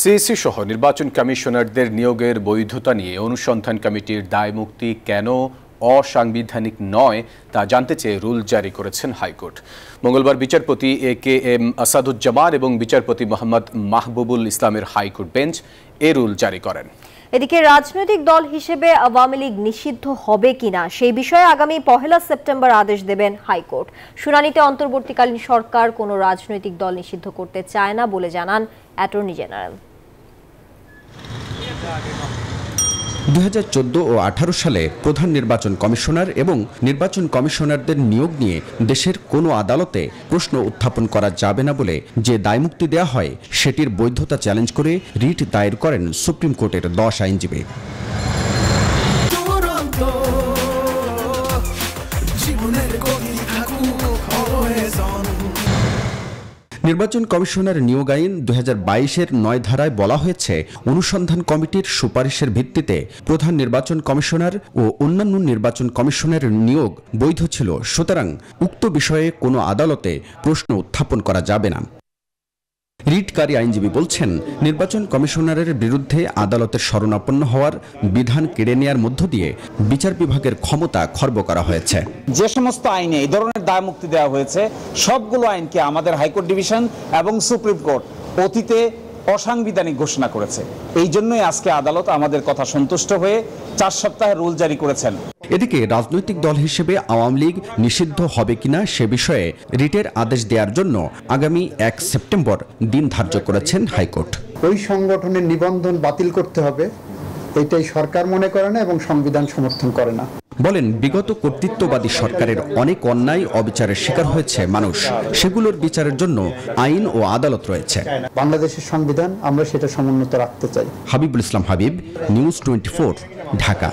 CSE সহ নির্বাচন কমিশনারদের নিয়োগের বৈধতা নিয়ে অনুসন্ধান কমিটির দায়মুক্তি কেন অসাংবিধানিক নয় তা জানতে চেয়ে রুল জারি করেছেন হাইকোর্ট মঙ্গলবার বিচারপতি এ কে এম আসাদুজ্জামান এবং বিচারপতি মোহাম্মদ মাহবুবুল ইসলামের হাইকোর্ট বেঞ্চ এ রুল জারি করেন এদিকে রাজনৈতিক দল হিসেবে আওয়ামী লীগ নিষিদ্ধ হবে কিনা সেই বিষয়ে আগামী পহেলা সেপ্টেম্বর আদেশ দেবেন হাইকোর্ট শুনানিতে অন্তর্বর্তীকালীন সরকার কোনো রাজনৈতিক দল নিষিদ্ধ করতে চায় না বলে জানান অ্যাটর্নি জেনারেল দু ও আঠারো সালে প্রধান নির্বাচন কমিশনার এবং নির্বাচন কমিশনারদের নিয়োগ নিয়ে দেশের কোনো আদালতে প্রশ্ন উত্থাপন করা যাবে না বলে যে দায়মুক্তি দেয়া হয় সেটির বৈধতা চ্যালেঞ্জ করে রিট দায়ের করেন সুপ্রিম কোর্টের দশ আইনজীবী নির্বাচন কমিশনের নিয়োগ আইন দু এর নয় ধারায় বলা হয়েছে অনুসন্ধান কমিটির সুপারিশের ভিত্তিতে প্রধান নির্বাচন কমিশনার ও অন্যান্য নির্বাচন কমিশনের নিয়োগ বৈধ ছিল সুতরাং উক্ত বিষয়ে কোনো আদালতে প্রশ্ন উত্থাপন করা যাবে না রিটকারী আইনজীবী বলছেন নির্বাচন কমিশনারের বিরুদ্ধে আদালতের শরণাপন্ন হওয়ার বিধান কেড়ে নেয়ার মধ্য দিয়ে বিচার বিভাগের ক্ষমতা খর্ব করা হয়েছে যে সমস্ত আইনে এই ধরনের দায় মুক্তি দেওয়া হয়েছে সবগুলো আইনকে আমাদের হাইকোর্ট ডিভিশন এবং সুপ্রিম কোর্ট অতীতে অসাংবিধানিক ঘোষণা করেছে এই জন্যই আজকে আদালত আমাদের কথা সন্তুষ্ট হয়ে চার সপ্তাহে রুল জারি করেছেন এদিকে রাজনৈতিক দল হিসেবে আওয়ামী লীগ নিষিদ্ধ হবে কিনা সে বিষয়ে রিটের আদেশ দেওয়ার জন্য আগামী এক সেপ্টেম্বর দিন ধার্য করেছেন হাইকোর্ট ওই সংগঠনের নিবন্ধন বাতিল করতে হবে এটাই সরকার মনে করে না এবং সংবিধান সমর্থন করে না বলেন বিগত কর্তৃত্ববাদী সরকারের অনেক অন্যায় অবিচারের শিকার হয়েছে মানুষ সেগুলোর বিচারের জন্য আইন ও আদালত রয়েছে বাংলাদেশের সংবিধান আমরা সেটা সমুন্নত রাখতে চাই হাবিবুল ইসলাম হাবিব নিউজ টোয়েন্টি ঢাকা